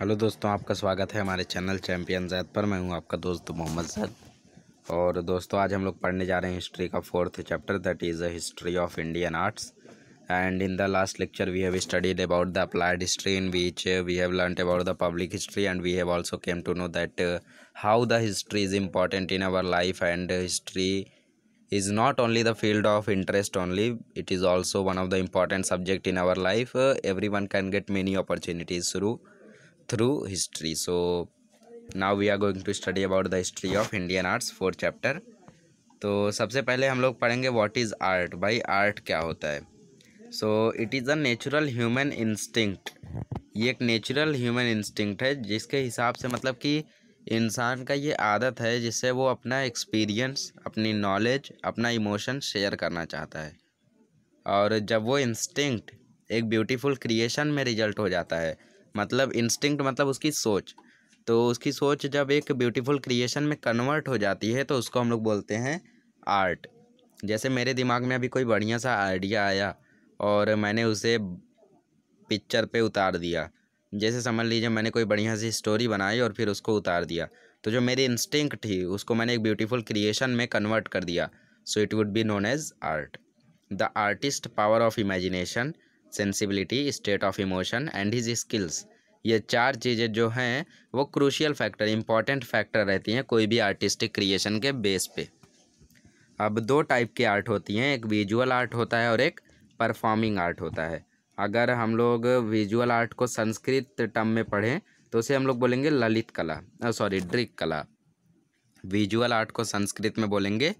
Hello दोस्तों आपका स्वागत है हमारे चैनल चैम्पियन जैद पर मैं हूं आपका दोस्त मोहम्मद जैद और दोस्तों आज हम लोग पढ़ने जा रहे हैं हिस्ट्री का fourth chapter that is a history of Indian arts and in the last lecture we have studied about the applied history in which we have learn about the public history and we have also came to know that how the history is important in our life and history is not only the field of interest only it is also one of the important subject in our life every one can get many opportunities शुरू through history so now we are going to study about the history of indian arts fourth chapter तो सबसे पहले हम लोग पढ़ेंगे what is art भाई art क्या होता है so it is a natural human instinct ये एक नेचुरल ह्यूमन इंस्टिंक्ट है जिसके हिसाब से मतलब कि इंसान का ये आदत है जिससे वो अपना एक्सपीरियंस अपनी नॉलेज अपना इमोशन शेयर करना चाहता है और जब वो इंस्टिंक्ट एक ब्यूटीफुल क्रिएशन में रिजल्ट हो जाता है मतलब इंस्टिंक्ट मतलब उसकी सोच तो उसकी सोच जब एक ब्यूटीफुल क्रिएशन में कन्वर्ट हो जाती है तो उसको हम लोग बोलते हैं आर्ट जैसे मेरे दिमाग में अभी कोई बढ़िया सा आइडिया आया और मैंने उसे पिक्चर पे उतार दिया जैसे समझ लीजिए मैंने कोई बढ़िया सी स्टोरी बनाई और फिर उसको उतार दिया तो जो मेरी इंस्टिंक्ट थी उसको मैंने एक ब्यूटीफुल क्रिएशन में कन्वर्ट कर दिया so it would be known as art the artist power of imagination sensibility state of emotion and his skills ये चार चीज़ें जो हैं वो क्रूशियल फैक्टर इंपॉर्टेंट फैक्टर रहती हैं कोई भी आर्टिस्टिक क्रिएशन के बेस पे अब दो टाइप के आर्ट होती हैं एक विजुअल आर्ट होता है और एक परफॉर्मिंग आर्ट होता है अगर हम लोग विजुअल आर्ट को संस्कृत टर्म में पढ़ें तो उसे हम लोग बोलेंगे ललित कला सॉरी ड्रिक कला विजुअल आर्ट को संस्कृत में बोलेंगे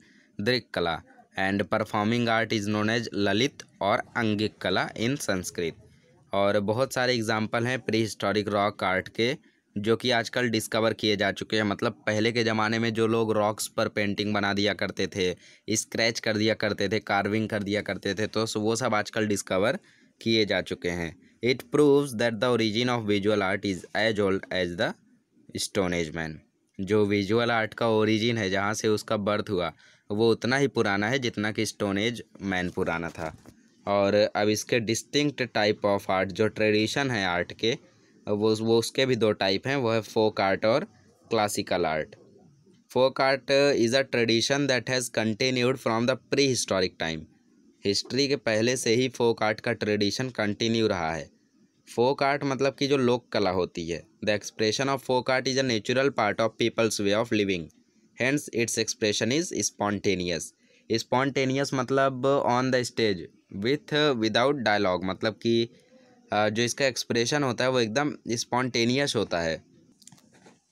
दृक कला and performing art is known as ललित और अंगिक कला इन संस्कृत और बहुत सारे एग्जाम्पल हैं प्री हिस्टोरिक रॉक आर्ट के जो कि आजकल डिस्कवर किए जा चुके हैं मतलब पहले के ज़माने में जो लोग रॉक्स पर पेंटिंग बना दिया करते थे स्क्रैच कर दिया करते थे कार्विंग कर दिया करते थे तो वो सब आजकल डिस्कवर किए जा चुके हैं it proves that the origin of visual art is age old as the stone age man जो विजुअल आर्ट का ओरिजिन है जहाँ से उसका बर्थ हुआ वो उतना ही पुराना है जितना कि स्टोन एज मैन पुराना था और अब इसके डिस्टिंक्ट टाइप ऑफ आर्ट जो ट्रेडिशन है आर्ट के वो वो उसके भी दो टाइप हैं वो है फोक आर्ट और classical art folk art is a tradition that has continued from the pre historic time history के पहले से ही फोक आर्ट का ट्रेडिशन कंटिन्यू रहा है फोक आर्ट मतलब कि जो लोक कला होती है the expression of folk art is a natural part of people's way of living hands its expression is spontaneous spontaneous मतलब on the stage with without dialogue मतलब कि जो इसका एक्सप्रेशन होता है वो एकदम स्पॉन्टेनियस होता है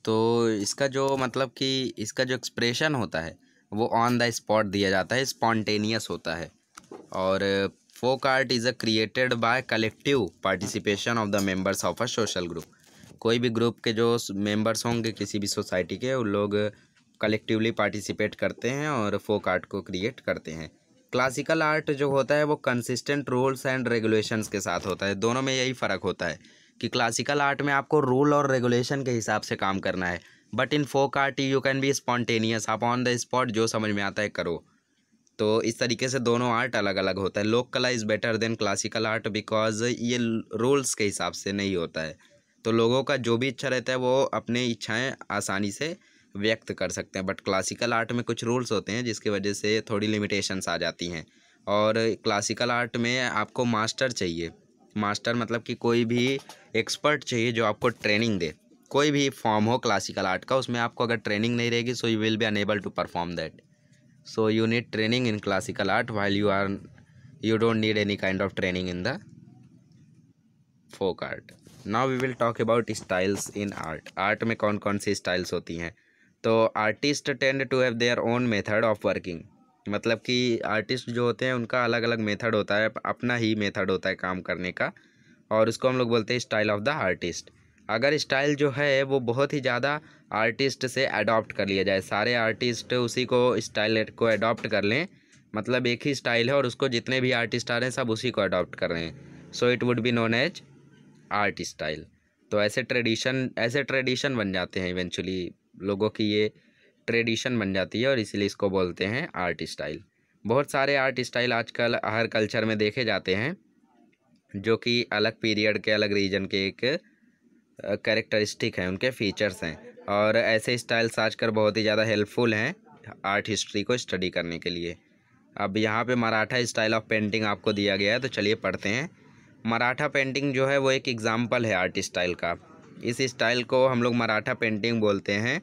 तो इसका जो मतलब कि इसका जो एक्सप्रेशन होता है वो ऑन द स्पॉट दिया जाता है स्पॉन्टेनियस होता है और folk art is a created by collective participation of the members of a social group कोई भी ग्रुप के जो मेंबर्स होंगे किसी भी सोसाइटी के वो लोग कलेक्टिवली पार्टिसिपेट करते हैं और फोक आर्ट को क्रिएट करते हैं क्लासिकल आर्ट जो होता है वो कंसिस्टेंट रूल्स एंड रेगुलेशंस के साथ होता है दोनों में यही फ़र्क होता है कि क्लासिकल आर्ट में आपको रूल और रेगुलेशन के हिसाब से काम करना है but in folk art you can be spontaneous आप ऑन द स्पॉट जो समझ में आता है करो तो इस तरीके से दोनों आर्ट अलग अलग होता है लोक कला is better than classical art because ये रूल्स के हिसाब से नहीं होता है तो लोगों का जो भी इच्छा रहता है वो अपनी इच्छाएँ आसानी से व्यक्त कर सकते हैं बट क्लासिकल आर्ट में कुछ रूल्स होते हैं जिसकी वजह से थोड़ी लिमिटेशंस आ जाती हैं और क्लासिकल आर्ट में आपको मास्टर चाहिए मास्टर मतलब कि कोई भी एक्सपर्ट चाहिए जो आपको ट्रेनिंग दे कोई भी फॉर्म हो क्लासिकल आर्ट का उसमें आपको अगर ट्रेनिंग नहीं रहेगी so you will be unable to perform that so you need training in classical art while you are you don't need any kind of training in the folk art now we will talk about styles in art art में कौन कौन सी styles होती हैं तो artist tend to have their own method of working मतलब कि artist जो होते हैं उनका अलग अलग मेथड होता है अपना ही मेथड होता है काम करने का और उसको हम लोग बोलते हैं स्टाइल ऑफ द आर्टिस्ट अगर स्टाइल जो है वो बहुत ही ज़्यादा आर्टिस्ट से अडॉप्ट कर लिया जाए सारे आर्टिस्ट उसी को स्टाइल को अडॉप्ट कर लें मतलब एक ही स्टाइल है और उसको जितने भी आर्टिस्ट आ रहे हैं सब उसी को अडॉप्ट कर रहे हैं so it would be known as art style तो ऐसे ट्रेडिशन ऐसे ट्रेडिशन बन जाते हैं इवेंचुअली लोगों की ये ट्रेडिशन बन जाती है और इसलिए इसको बोलते हैं आर्ट स्टाइल बहुत सारे आर्ट स्टाइल आजकल हर कल्चर में देखे जाते हैं जो कि अलग पीरियड के अलग रीजन के एक करेक्टरिस्टिक हैं उनके फीचर्स हैं और ऐसे स्टाइल्स आजकल बहुत ही ज़्यादा हेल्पफुल हैं आर्ट हिस्ट्री को स्टडी करने के लिए अब यहाँ पे मराठा स्टाइल ऑफ पेंटिंग आपको दिया गया है तो चलिए पढ़ते हैं मराठा पेंटिंग जो है वो एक एग्ज़ाम्पल है आर्ट स्टाइल का इस स्टाइल को हम लोग मराठा पेंटिंग बोलते हैं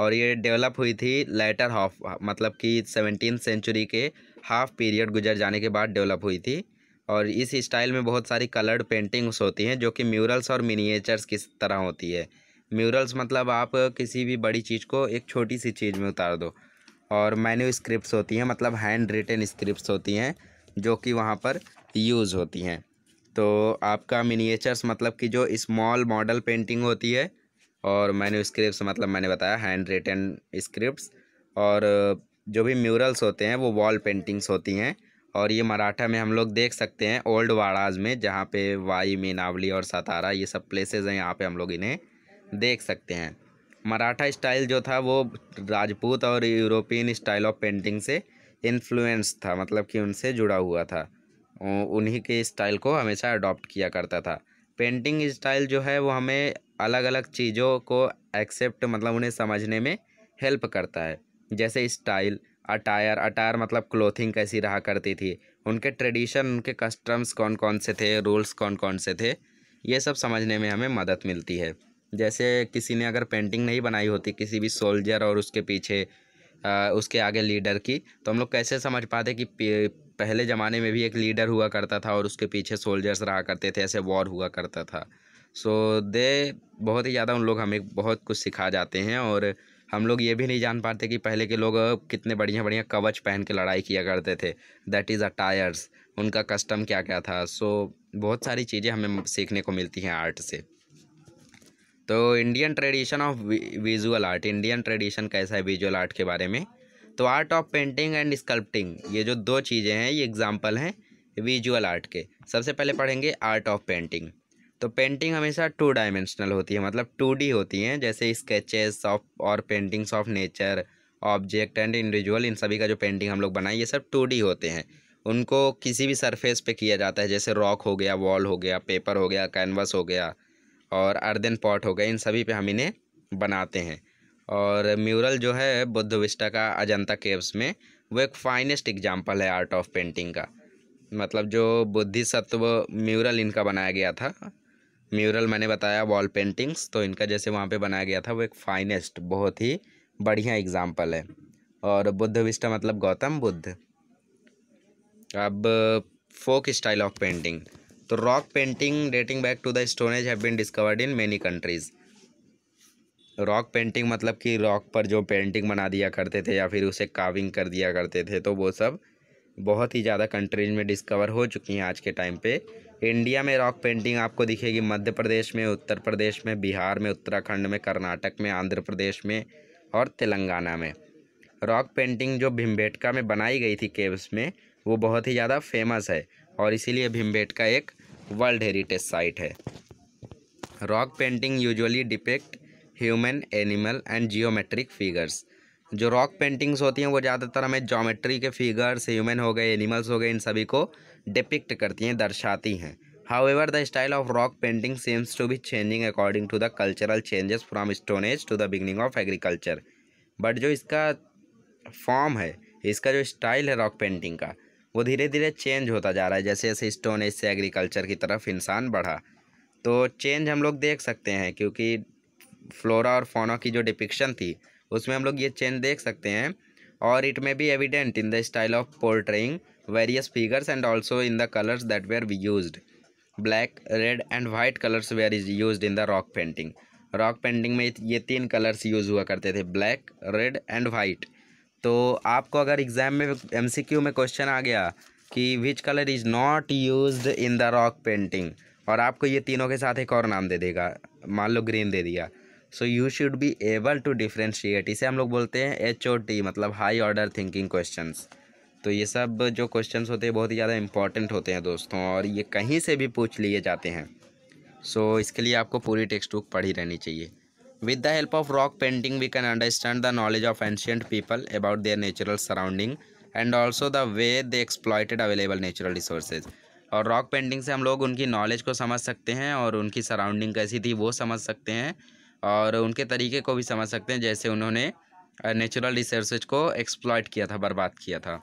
और ये डेवलप हुई थी लेटर हाफ मतलब कि सेवनटीन सेंचुरी के हाफ पीरियड गुजर जाने के बाद डेवलप हुई थी और इस स्टाइल में बहुत सारी कलर्ड पेंटिंग्स होती हैं जो कि म्यूरल्स और मिनिएचर्स किस तरह होती है म्यूरल्स मतलब आप किसी भी बड़ी चीज़ को एक छोटी सी चीज़ में उतार दो और मैन्यू स्क्रिप्ट होती हैं मतलब हैंड रिटन स्क्रिप्ट होती हैं जो कि वहाँ पर यूज़ होती हैं तो आपका मिनिएचर्स मतलब कि जो स्मॉल मॉडल पेंटिंग होती है और मैन्यू स्क्रिप्ट मतलब मैंने बताया हैंड रिटन स्क्रिप्ट और जो भी म्यूरल्स होते हैं वो वॉल पेंटिंग्स होती हैं और ये मराठा में हम लोग देख सकते हैं ओल्ड वाड़ाज में जहाँ पे वाई मीनावली और सतारा ये सब प्लेसेस हैं यहाँ पे हम लोग इन्हें देख सकते हैं मराठा स्टाइल जो था वो राजपूत और यूरोपियन स्टाइल ऑफ पेंटिंग से इन्फ्लुएंस था मतलब कि उनसे जुड़ा हुआ था उन्हीं के स्टाइल को हमेशा अडॉप्ट किया करता था पेंटिंग स्टाइल जो है वो हमें अलग अलग चीज़ों को एक्सेप्ट मतलब उन्हें समझने में हेल्प करता है जैसे स्टाइल अटायर अटायर मतलब क्लोथिंग कैसी रहा करती थी उनके ट्रेडिशन उनके कस्टम्स कौन कौन से थे रूल्स कौन कौन से थे ये सब समझने में हमें मदद मिलती है जैसे किसी ने अगर पेंटिंग नहीं बनाई होती किसी भी सोल्जर और उसके पीछे आ, उसके आगे लीडर की तो हम लोग कैसे समझ पाते कि पहले ज़माने में भी एक लीडर हुआ करता था और उसके पीछे सोल्जर्स रहा करते थे ऐसे वॉर हुआ करता था सो दे बहुत ही ज़्यादा उन लोग हमें बहुत कुछ सिखा जाते हैं और हम लोग ये भी नहीं जान पाते कि पहले के लोग कितने बढ़िया बढ़िया कवच पहन के लड़ाई किया करते थे दैट इज़ अ टायर्स उनका कस्टम क्या क्या था सो बहुत सारी चीज़ें हमें सीखने को मिलती हैं आर्ट से तो Indian tradition of visual art Indian tradition कैसा है विजुअल आर्ट के बारे में तो art of painting and sculpting ये जो दो चीज़ें हैं ये एग्जाम्पल हैं विजुअल आर्ट के सबसे पहले पढ़ेंगे आर्ट ऑफ पेंटिंग तो पेंटिंग हमेशा टू डायमेंशनल होती है मतलब टू डी होती हैं जैसे स्केचेस ऑफ और paintings of nature object and individual इन सभी का जो पेंटिंग हम लोग बनाए ये सब टू डी होते हैं उनको किसी भी सरफेस पे किया जाता है जैसे रॉक हो गया वॉल हो गया पेपर हो गया कैनवस हो गया और अर्दन पॉट हो गया इन सभी पे हम इन्हें बनाते हैं और म्यूरल जो है बुद्ध विस्टा का अजंता केव्स में वो एक फाइनेस्ट एग्जाम्पल है आर्ट ऑफ पेंटिंग का मतलब जो बुद्धि सत्व म्यूरल इनका बनाया गया था म्यूरल मैंने बताया वॉल पेंटिंग्स तो इनका जैसे वहाँ पे बनाया गया था वो एक फाइनेस्ट बहुत ही बढ़िया एग्जाम्पल है और बुद्ध विस्टा मतलब गौतम बुद्ध अब फोक स्टाइल ऑफ पेंटिंग तो rock painting dating back to the stone age have been discovered in many countries rock painting मतलब कि रॉक पर जो पेंटिंग बना दिया करते थे या फिर उसे काविंग कर दिया करते थे तो वो सब बहुत ही ज़्यादा कंट्रीज में डिस्कवर हो चुकी हैं आज के टाइम पे इंडिया में रॉक पेंटिंग आपको दिखेगी मध्य प्रदेश में उत्तर प्रदेश में बिहार में उत्तराखंड में कर्नाटक में आंध्र प्रदेश में और तेलंगाना में रॉक पेंटिंग जो भीमबेटका में बनाई गई थी केव्स में वो बहुत ही ज़्यादा फेमस है और इसीलिए भीमबेटका एक वर्ल्ड हेरिटेज साइट है rock painting usually depict human animal and geometric figures जो रॉक पेंटिंग्स होती हैं वो ज़्यादातर हमें जोमेट्री के फिगर्स ह्यूमन हो गए एनिमल्स हो गए इन सभी को डिपिक्ट करती हैं दर्शाती हैं however the style of rock painting seems to be changing according to the cultural changes from stone age to the beginning of agriculture but जो इसका फॉर्म है इसका जो स्टाइल है रॉक पेंटिंग का वो धीरे धीरे चेंज होता जा रहा है जैसे जैसे स्टोनेज से एग्रीकल्चर की तरफ इंसान बढ़ा तो चेंज हम लोग देख सकते हैं क्योंकि फ्लोरा और फोना की जो डिपिक्शन थी उसमें हम लोग ये चेंज देख सकते हैं और it may be evident in the style of portraying various figures and also in the colours that were we use black red and white colours were is use in the rock painting rock painting में ये तीन colours use हुआ करते थे black red and white तो आपको अगर exam में क्यू में क्वेश्चन आ गया कि which colour is not use in the rock painting और आपको ये तीनों के साथ एक और नाम दे देगा मान लो ग्रीन दे दिया so you should be able to differentiate इसे हम लोग बोलते हैं एच ओ टी मतलब हाई ऑर्डर थिंकिंग क्वेश्चन तो ये सब जो क्वेश्चन होते हैं बहुत ही ज़्यादा इंपॉर्टेंट होते हैं दोस्तों और ये कहीं से भी पूछ लिए जाते हैं सो so, इसके लिए आपको पूरी टेक्स्ट बुक पढ़ी रहनी चाहिए with the help of rock painting we can understand the knowledge of ancient people about their natural surrounding and also the way they exploited available natural resources और रॉक पेंटिंग से हम लोग उनकी knowledge को समझ सकते हैं और उनकी सराउंडिंग कैसी थी वो समझ सकते हैं और उनके तरीके को भी समझ सकते हैं जैसे उन्होंने नेचुरल रिसोर्सेज को एक्सप्लॉयट किया था बर्बाद किया था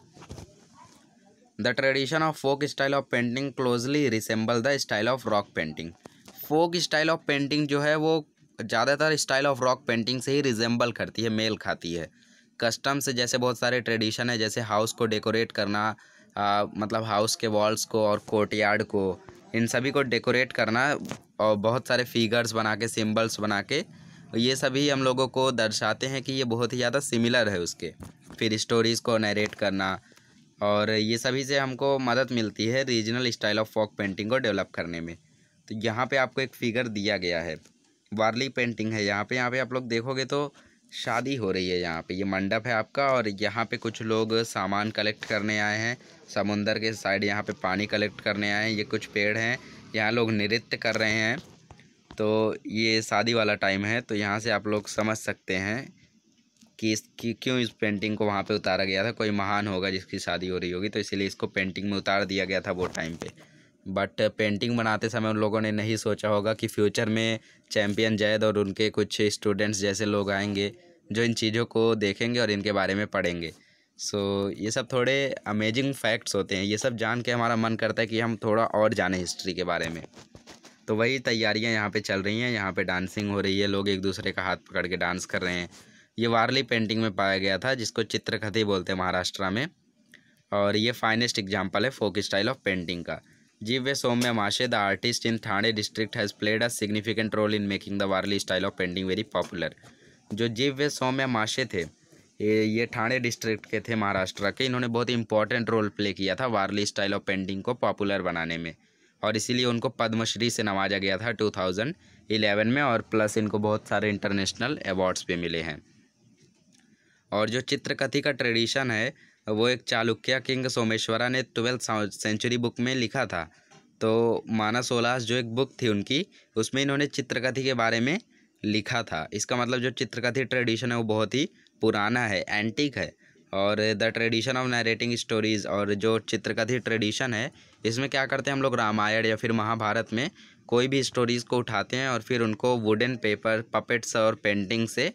the tradition of folk style of painting closely resemble the style of rock painting folk style of painting जो है वो ज़्यादातर स्टाइल ऑफ रॉक पेंटिंग से ही रिजेंबल करती है मेल खाती है कस्टम से जैसे बहुत सारे ट्रेडिशन है जैसे हाउस को डेकोरेट करना आ, मतलब हाउस के वॉल्स को और कोर्ट को इन सभी को डेकोरेट करना और बहुत सारे फिगर्स बना के सिम्बल्स बना के ये सभी हम लोगों को दर्शाते हैं कि ये बहुत ही ज़्यादा सिमिलर है उसके फिर स्टोरीज़ को नरेट करना और ये सभी से हमको मदद मिलती है regional style of folk painting को डेवलप करने में तो यहाँ पे आपको एक फिगर दिया गया है वार्ली पेंटिंग है यहाँ पे यहाँ पे आप लोग देखोगे तो शादी हो रही है यहाँ पे ये मंडप है आपका और यहाँ पे कुछ लोग सामान कलेक्ट करने आए हैं समुंदर के साइड यहाँ पे पानी कलेक्ट करने आए हैं ये कुछ पेड़ हैं यहाँ लोग नृत्य कर रहे हैं तो ये शादी वाला टाइम है तो यहाँ से आप लोग समझ सकते हैं कि इसकी क्यों इस पेंटिंग को वहाँ पे उतारा गया था कोई महान होगा जिसकी शादी हो रही होगी तो इसीलिए इसको पेंटिंग में उतार दिया गया था वो टाइम पर बट पेंटिंग uh, बनाते समय उन लोगों ने नहीं सोचा होगा कि फ्यूचर में चैम्पियन जैद और उनके कुछ स्टूडेंट्स जैसे लोग आएंगे जो इन चीज़ों को देखेंगे और इनके बारे में पढ़ेंगे सो so, ये सब थोड़े अमेजिंग फैक्ट्स होते हैं ये सब जान के हमारा मन करता है कि हम थोड़ा और जाने हिस्ट्री के बारे में तो वही तैयारियां यहाँ पे चल रही हैं यहाँ पे डांसिंग हो रही है लोग एक दूसरे का हाथ पकड़ के डांस कर रहे हैं ये वारली पेंटिंग में पाया गया था जिसको चित्रकथी बोलते हैं महाराष्ट्र में और ये फाइनेस्ट एग्जाम्पल है फोक स्टाइल ऑफ पेंटिंग का G.V. Somya Mashe the artist in Thane district has played a significant role in making the Warli style of painting very popular जो G.V. सोम्य माशे थे ये ये ठाणे डिस्ट्रिक्ट के थे महाराष्ट्र के इन्होंने बहुत इंपॉर्टेंट रोल प्ले किया था वारली स्टाइल ऑफ पेंटिंग को पॉपुलर बनाने में और इसीलिए उनको पद्मश्री से नवाजा गया था 2011 में और प्लस इनको बहुत सारे इंटरनेशनल अवार्ड्स भी मिले हैं और जो चित्रकथी का ट्रेडिशन है वो एक चालुक्य किंग सोमेश्वरा ने ट्वेल्थ सेंचुरी बुक में लिखा था तो माना सोलास जो एक बुक थी उनकी उसमें इन्होंने चित्रकथी के बारे में लिखा था इसका मतलब जो चित्रकथी ट्रेडिशन है वो बहुत ही पुराना है एंटिक है और the tradition of narrating stories और जो चित्रकथी ट्रेडिशन है इसमें क्या करते हैं हम लोग रामायण या फिर महाभारत में कोई भी स्टोरीज़ को उठाते हैं और फिर उनको वुडन पेपर पपेट्स और पेंटिंग से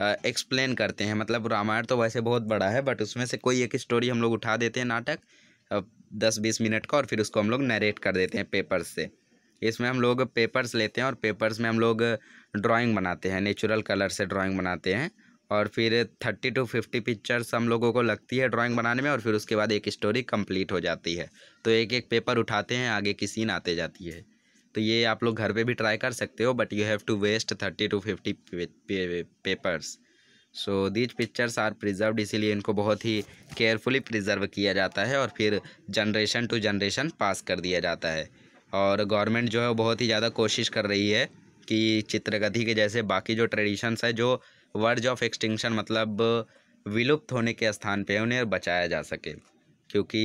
एक्सप्लेन करते हैं मतलब रामायण तो वैसे बहुत बड़ा है बट उसमें से कोई एक स्टोरी हम लोग उठा देते हैं नाटक दस बीस मिनट का और फिर उसको हम लोग नरेट कर देते हैं पेपर्स से इसमें हम लोग पेपर्स लेते हैं और पेपर्स में हम लोग ड्राइंग बनाते हैं नेचुरल कलर से ड्राइंग बनाते हैं और फिर थर्टी टू फिफ्टी पिक्चर्स हम लोगों को लगती है ड्राइंग बनाने में और फिर उसके बाद एक स्टोरी कंप्लीट हो जाती है तो एक एक पेपर उठाते हैं आगे की सीन आते जाती है तो ये आप लोग घर पे भी ट्राई कर सकते हो but you have to waste thirty to fifty papers so these pictures are preserve इसीलिए इनको बहुत ही केयरफुली प्रिजर्व किया जाता है और फिर जनरेशन टू जनरेशन पास कर दिया जाता है और गवर्नमेंट जो है वो बहुत ही ज़्यादा कोशिश कर रही है कि चित्रकथी के जैसे बाकी जो ट्रेडिशंस है जो वर्ज ऑफ एक्सटिंक्शन मतलब विलुप्त होने के स्थान पे उन्हें बचाया जा सके क्योंकि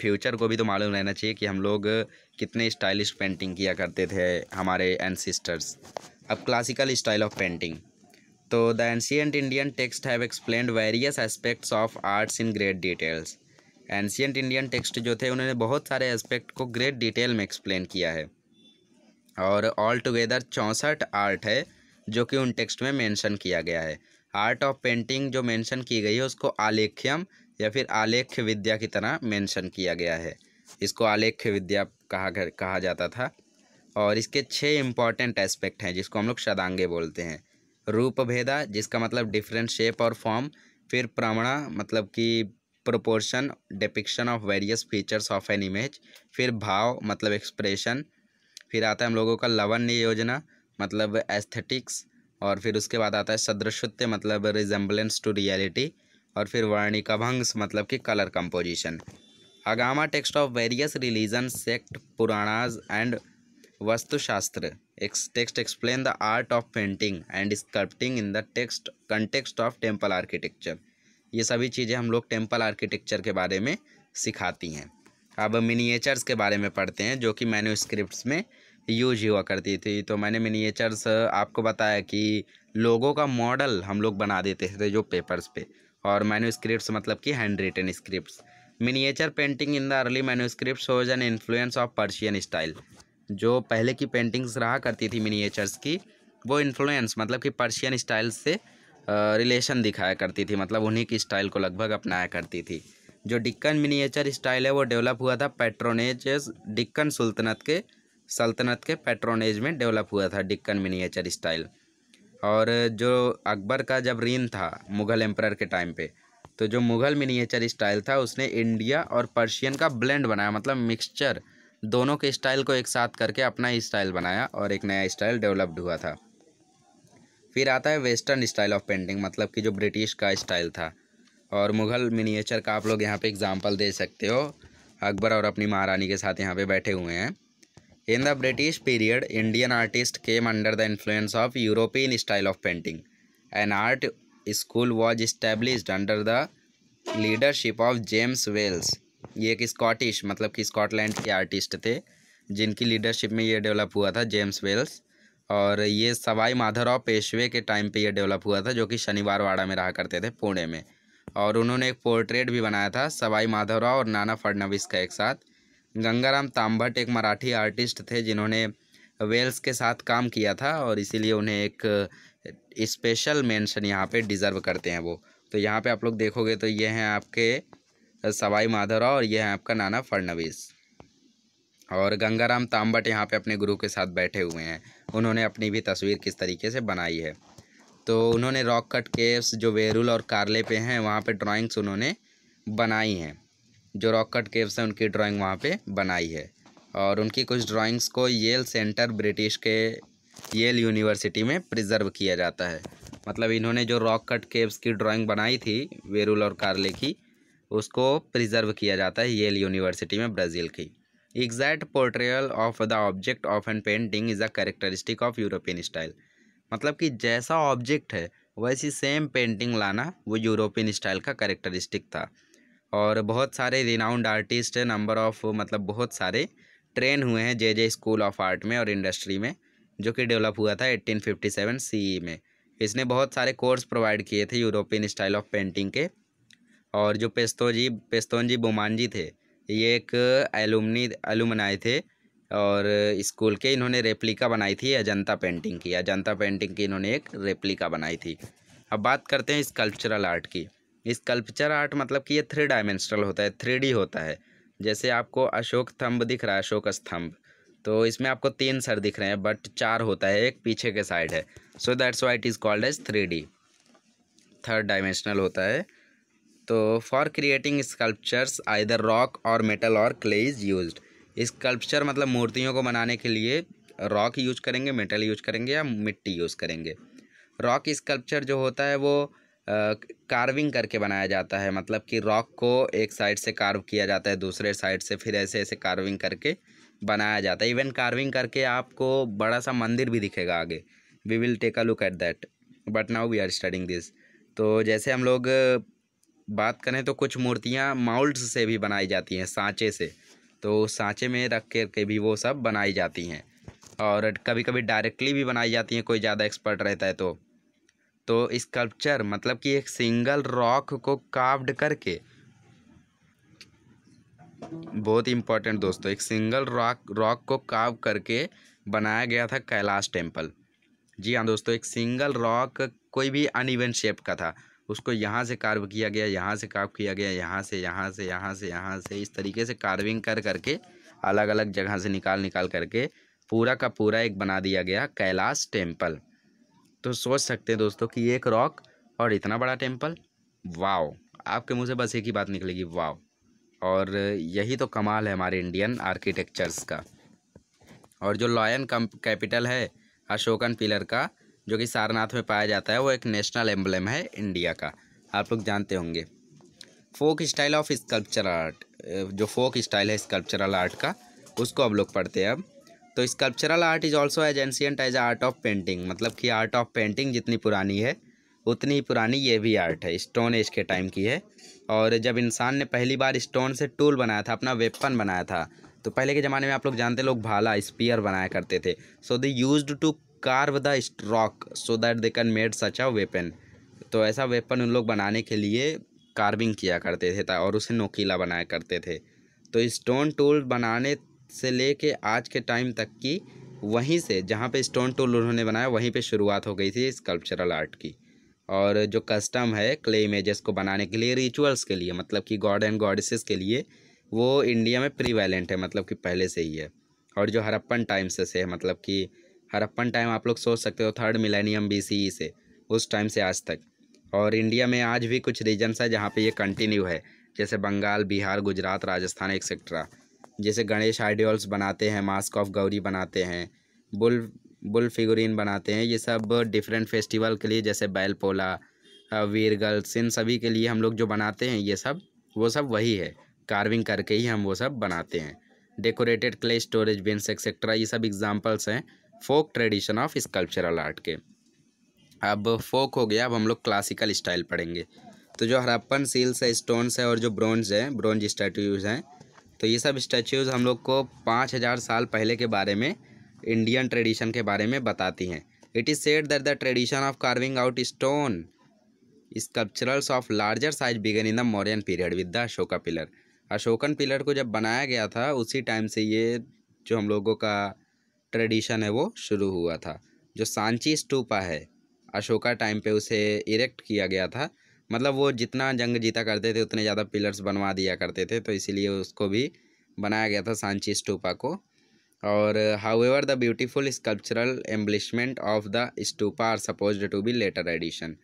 फ्यूचर को भी तो मालूम रहना चाहिए कि हम लोग कितने स्टाइलिश पेंटिंग किया करते थे हमारे एनसिस्टर्स अब क्लासिकल स्टाइल ऑफ पेंटिंग तो the ancient Indian text have explain various aspects of arts in great details ancient Indian text जो थे उन्होंने बहुत सारे एस्पेक्ट को ग्रेट डिटेल में एक्सप्लेन किया है और ऑल टुगेदर चौंसठ आर्ट है जो कि उन टेक्स्ट में मेंशन किया गया है आर्ट ऑफ पेंटिंग जो मेंशन की गई है उसको आलेख्यम या फिर आलेख्य विद्या की तरह मेंशन किया गया है इसको आलेख्य विद्या कहा कहा जाता था और इसके छः इम्पॉर्टेंट एस्पेक्ट हैं जिसको हम लोग शदांगे बोलते हैं रूप भेदा जिसका मतलब डिफरेंट शेप और फॉर्म फिर प्रमणा मतलब कि proportion depiction of various features of an image फिर भाव मतलब एक्सप्रेशन फिर आता है हम लोगों का लवन योजना मतलब एस्थेटिक्स और फिर उसके बाद आता है सदृशुत्य मतलब रिजेंबलेंस टू रियलिटी और फिर वर्णिका भंग्स मतलब कि colour composition Agama text of various religion sect Puranas and Vastushastra text explain the art of painting and sculpting in the text context of temple architecture ये सभी चीज़ें हम लोग टेम्पल आर्किटेक्चर के बारे में सिखाती हैं अब मिनिएचर्स के बारे में पढ़ते हैं जो कि मैंने स्क्रिप्ट में यूज हुआ करती थी तो मैंने मिनिएचर्स आपको बताया कि लोगों का मॉडल हम लोग बना देते थे जो पेपर्स पे और मैन्यूस्क्रिप्ट मतलब कि hand written script miniature painting in the early manuscript shows an influence of Persian style जो पहले की पेंटिंग्स रहा करती थी मिनिएचर्स की वो इन्फ्लुएंस मतलब कि पर्शियन स्टाइल से रिलेशन दिखाया करती थी मतलब उन्हीं की स्टाइल को लगभग अपनाया करती थी जो डिक्कन मिनिएचर स्टाइल है वो डेवलप हुआ था पेट्रोनेज डिक्कन सुल्तनत के सल्तनत के पेट्रोनेज में डेवलप हुआ था डिक्कन मिनिएचर स्टाइल और जो अकबर का जब रीन था मुग़ल एम्प्रायर के टाइम पे तो जो मुग़ल मिनिएचर स्टाइल था उसने इंडिया और पर्शियन का ब्लेंड बनाया मतलब मिक्सचर दोनों के स्टाइल को एक साथ करके अपना स्टाइल बनाया और एक नया स्टाइल डेवलप्ड हुआ था फिर आता है वेस्टर्न स्टाइल ऑफ पेंटिंग मतलब कि जो ब्रिटिश का स्टाइल था और मुग़ल मिनिएचर का आप लोग यहाँ पे एग्जांपल दे सकते हो अकबर और अपनी महारानी के साथ यहाँ पे बैठे हुए हैं In the British period, Indian artists came under the influence of European style of painting. An art school was established under the leadership of James Wells ये एक स्कॉटिश मतलब कि स्कॉटलैंड के आर्टिस्ट थे जिनकी लीडरशिप में ये डेवलप हुआ था जेम्स वेल्स और ये सवाई माधोराव पेशवे के टाइम पे ये डेवलप हुआ था जो कि शनिवार वाड़ा में रहा करते थे पुणे में और उन्होंने एक पोर्ट्रेट भी बनाया था सवाई माधोराव और नाना फडनवीस का एक साथ गंगाराम ताम्भट एक मराठी आर्टिस्ट थे जिन्होंने वेल्स के साथ काम किया था और इसीलिए उन्हें एक स्पेशल मेंशन यहाँ पे डिज़र्व करते हैं वो तो यहाँ पे आप लोग देखोगे तो ये हैं आपके सवाई माधोराव और ये हैं आपका नाना फडनवीस और गंगाराम तांबट यहाँ पे अपने गुरु के साथ बैठे हुए हैं उन्होंने अपनी भी तस्वीर किस तरीके से बनाई है तो उन्होंने रॉक कट केव्स जो वेरुल और कारले पे हैं वहाँ पे ड्राइंग्स उन्होंने बनाई हैं जो रॉक कट केव्स हैं उनकी ड्राइंग वहाँ पे बनाई है और उनकी कुछ ड्राइंग्स को येल सेंटर ब्रिटिश के येल यूनिवर्सिटी में प्रिजर्व किया जाता है मतलब इन्होंने जो रॉक कट केव्स की ड्राइंग बनाई थी वेरुल और कार्ले की उसको प्रिजर्व किया जाता है येल यूनिवर्सिटी में ब्राज़ील की exact portrayal of the object of an painting is a characteristic of European style मतलब कि जैसा ऑब्जेक्ट है वैसी सेम पेंटिंग लाना वो यूरोपियन स्टाइल का करेक्टरिस्टिक था और बहुत सारे रिनाउंड आर्टिस्ट नंबर ऑफ़ मतलब बहुत सारे ट्रेन हुए हैं J J school of art में और इंडस्ट्री में जो कि डेवलप हुआ था 1857 सीई e में इसने बहुत सारे कोर्स प्रोवाइड किए थे यूरोपियन स्टाइल ऑफ पेंटिंग के और जो पेस्तो जी पेस्तोन जी बोमान जी थे ये एक एलुमनी एलुमनाए थे और स्कूल के इन्होंने रेप्लिका बनाई थी अजंता पेंटिंग की अजंता पेंटिंग की इन्होंने एक रेप्लिका बनाई थी अब बात करते हैं इस कल्चरल आर्ट की स्कल्पचर आर्ट मतलब कि ये थ्री डायमेंशनल होता है थ्री होता है जैसे आपको अशोक स्तंभ दिख रहा है अशोक स्तंभ तो इसमें आपको तीन सर दिख रहे हैं बट चार होता है एक पीछे के साइड है so that's why it is called as three D third dimensional होता है तो for creating sculptures either rock or metal or clay is use sculpture मतलब मूर्तियों को बनाने के लिए रॉक यूज करेंगे मेटल यूज करेंगे या मिट्टी यूज़ करेंगे रॉक स्कल्पचर जो होता है वो कार्विंग करके बनाया जाता है मतलब कि रॉक को एक साइड से कार्व किया जाता है दूसरे साइड से फिर ऐसे ऐसे कार्विंग करके बनाया जाता है इवन कार्विंग करके आपको बड़ा सा मंदिर भी दिखेगा आगे we will take a look at that but now we are studying this तो जैसे हम लोग बात करें तो कुछ मूर्तियाँ माउल्ट से भी बनाई जाती हैं सांचे से तो सांचे में रख कर के भी वो सब बनाई जाती हैं और कभी कभी डायरेक्टली भी बनाई जाती हैं कोई ज़्यादा एक्सपर्ट रहता है तो तो स्कल्पचर मतलब कि एक सिंगल रॉक को काव्ड करके बहुत इंपॉर्टेंट दोस्तों एक सिंगल रॉक रॉक को काव करके बनाया गया था कैलाश टेम्पल जी हाँ दोस्तों एक सिंगल रॉक कोई भी अनइवन शेप का था उसको यहाँ से कार्व किया गया यहाँ से कार्व किया गया यहाँ से यहाँ से यहाँ से यहाँ से इस तरीके से कार्विंग कर करके अलग अलग जगह से निकाल निकाल करके पूरा का पूरा एक बना दिया गया कैलाश टेम्पल तो सोच सकते हैं दोस्तों कि एक रॉक और इतना बड़ा टेम्पल वाओ आपके मुँह से बस एक ही बात निकलेगी वाओ और यही तो कमाल है हमारे इंडियन आर्किटेक्चर्स का और जो लॉयन कैपिटल है अशोकन पिलर का जो कि सारनाथ में पाया जाता है वो एक नेशनल एम्बलम है इंडिया का आप लोग जानते होंगे folk style of sculpture art जो फोक स्टाइल है स्कल्पचरल आर्ट का उसको अब लोग पढ़ते हैं अब तो sculptural art is also as ancient as art of painting मतलब कि आर्ट ऑफ पेंटिंग जितनी पुरानी है उतनी ही पुरानी ये भी आर्ट है स्टोन एज के टाइम की है और जब इंसान ने पहली बार स्टोन से टूल बनाया था अपना वेपन बनाया था तो पहले के ज़माने में आप लोग जानते लोग भाला स्पीयर बनाया करते थे so they use to carve the stroke so that they can made such a weapon तो ऐसा वेपन उन लोग बनाने के लिए कार्विंग किया करते थे और उसे नोकीला बनाया करते थे तो स्टोन टूल बनाने से लेके आज के टाइम तक की वहीं से जहाँ पे स्टोन टूल उन्होंने बनाया वहीं पे शुरुआत हो गई थी इस कल्पचरल आर्ट की और जो कस्टम है क्ले इमेजेस को बनाने के लिए रिचुअल्स के लिए मतलब कि गॉड एंड गॉडसेस के लिए वो इंडिया में प्रीवैलेंट है मतलब कि पहले से ही है और जो हरप्पन टाइम से से है मतलब कि हरप्पन टाइम आप लोग सोच सकते हो थर्ड मिलेनियम बी से उस टाइम से आज तक और इंडिया में आज भी कुछ रीजन्स है जहाँ पर ये कंटिन्यू है जैसे बंगाल बिहार गुजरात राजस्थान एक्सेट्रा जैसे गणेश आइडियल्स बनाते हैं मास्क ऑफ गौरी बनाते हैं बुल बुल फिगुरीन बनाते हैं ये सब डिफरेंट फेस्टिवल के लिए जैसे बैलपोला वीरगल्स इन सभी के लिए हम लोग जो बनाते हैं ये सब वो सब वही है कार्विंग करके ही हम वो सब बनाते हैं decorated clay storage bins etcetera ये सब एग्जाम्पल्स हैं folk tradition of sculptural art के अब फोक हो गया अब हम लोग क्लासिकल स्टाइल पढ़ेंगे तो जो हरप्पन सील्स है स्टोन्स है और जो ब्रॉन्ज है ब्रॉन्ज स्टैट्यूज हैं तो ये सब स्टैच्यूज़ हम लोग को पाँच हज़ार साल पहले के बारे में इंडियन ट्रेडिशन के बारे में बताती हैं it is said that the tradition of carving out stone sculpturals of larger size began in the Mauryan period with the Ashoka pillar Ashokan pillar को जब बनाया गया था उसी टाइम से ये जो हम लोगों का ट्रेडिशन है वो शुरू हुआ था जो सांची स्टूपा है अशोका टाइम पे उसे इरेक्ट किया गया था मतलब वो जितना जंग जीता करते थे उतने ज़्यादा पिलर्स बनवा दिया करते थे तो इसीलिए उसको भी बनाया गया था सांची स्टूपा को और however the beautiful sculptural embellishment of the stupa are suppose to be later addition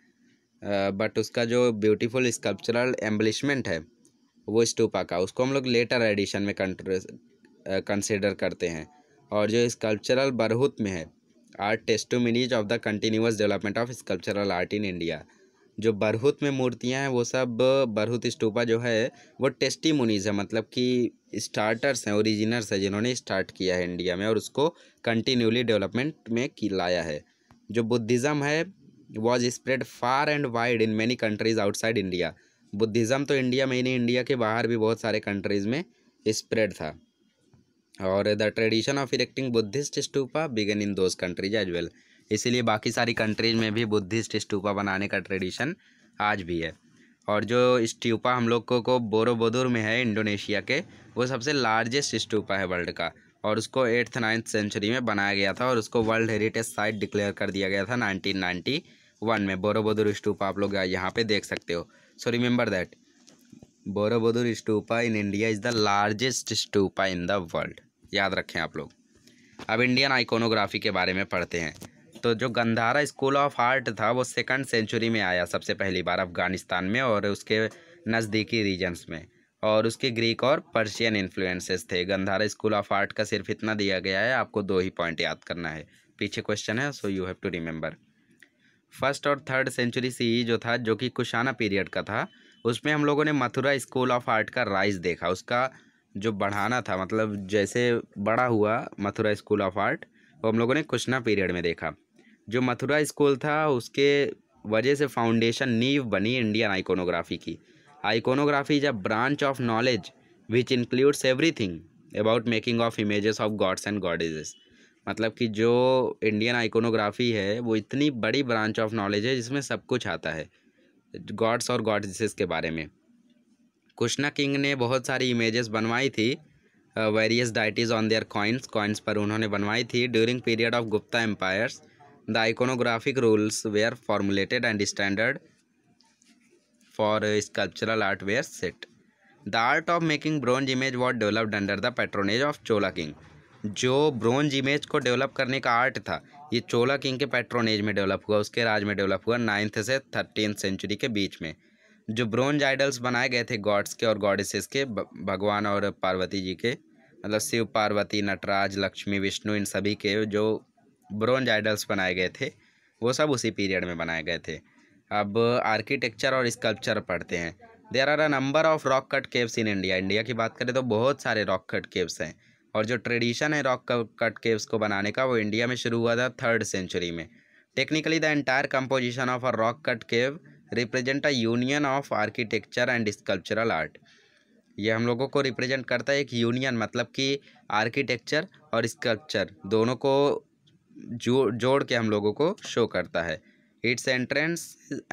but उसका जो ब्यूटीफुल स्कल्पचरल एम्बलिशमेंट है वो स्टूपा का उसको हम लोग लेटर एडिशन में कंसिडर करते हैं और जो स्कल्पचरल बरहुत में है art testimonies of the continuous development of sculptural art in India जो बरहुत में मूर्तियाँ हैं वो सब बरहुत स्टूपा जो है वो टेस्टी मुनीज है मतलब कि स्टार्टर्स हैं ओरिजिनर्स हैं जिन्होंने स्टार्ट किया है इंडिया में और उसको कंटिन्यूली डेवलपमेंट में लाया है जो बुद्धिज़्म है was spread far and wide in many countries outside India Buddhism तो इंडिया में ही नहीं इंडिया के बाहर भी बहुत सारे कंट्रीज़ में स्प्रेड था और the tradition of erecting Buddhist stupa began in those countries as well इसीलिए बाकी सारी कंट्रीज में भी बुद्धिस्ट स्टूपा बनाने का ट्रेडिशन आज भी है और जो स्टूपा हम लोग को, को बोरोबोदुर में है इंडोनेशिया के वो सबसे लार्जेस्ट स्टूपा है वर्ल्ड का और उसको एट्थ नाइन्थ सेंचुरी में बनाया गया था और उसको वर्ल्ड हेरिटेज साइट डिक्लेयर कर दिया गया था नाइन्टी वन में बोरोबोदुर स्टूपा आप लोग यहाँ पे देख सकते हो so remember that Borobudur stupa in India is the largest stupa in the world याद रखें आप लोग अब इंडियन आइकोनोग्राफी के बारे में पढ़ते हैं तो जो गंधारा स्कूल ऑफ आर्ट था वो सेकंड सेंचुरी में आया सबसे पहली बार अफ़गानिस्तान में और उसके नज़दीकी रीजन्स में और उसके ग्रीक और पर्शियन इन्फ्लुएंसेस थे गंधारा स्कूल ऑफ आर्ट का सिर्फ इतना दिया गया है आपको दो ही पॉइंट याद करना है पीछे क्वेश्चन है so you have to remember first और थर्ड सेंचुरी से जो था जो कि कुशाना पीरियड का था उसमें हम लोगों ने मथुरा स्कूल ऑफ आर्ट का राइज देखा उसका जो बढ़ाना था मतलब जैसे बड़ा हुआ मथुरा स्कूल ऑफ आर्ट वो हम लोगों ने कुशना पीरियड में देखा जो मथुरा स्कूल था उसके वजह से फाउंडेशन नींव बनी इंडियन आइकोनोग्राफी की iconography is a branch of knowledge which includes everything about making of images of gods and goddesses मतलब कि जो इंडियन आइकोनोग्राफी है वो इतनी बड़ी ब्रांच ऑफ नॉलेज है जिसमें सब कुछ आता है गॉड्स और गॉडेसेस के बारे में कृष्णा किंग ने बहुत सारी इमेजेस बनवाई थी various deities on their coins coins पर उन्होंने बनवाई थी during period of Gupta empires the iconographic rules were formulated and standard for sculptural art were set the art of making bronze image what developed under the patronage of Chola king जो bronze image को develop करने का art था ये Chola king के patronage में develop हुआ उसके राज में डेवलप हुआ नाइन्थ से थर्टीन सेंचुरी के बीच में जो ब्रोंज आइडल्स बनाए गए थे गॉड्स के और गॉडेसेस के भगवान और पार्वती जी के मतलब शिव पार्वती नटराज लक्ष्मी विष्णु इन सभी के जो ब्रॉन्ज आइडल्स बनाए गए थे वो सब उसी पीरियड में बनाए गए थे अब आर्किटेक्चर और स्कल्पचर पढ़ते हैं there are a number of rock cut caves in India India की बात करें तो बहुत सारे रॉक कट केव्स हैं और जो ट्रेडिशन है रॉक कट केव्स को बनाने का वो इंडिया में शुरू हुआ था थर्ड सेंचुरी में technically the entire composition of a rock cut cave represent a union of architecture and sculptural art ये हम लोगों को रिप्रेजेंट करता है एक यूनियन मतलब कि आर्किटेक्चर और स्कल्पचर दोनों को जो जोड़ के हम लोगों को शो करता है its entrance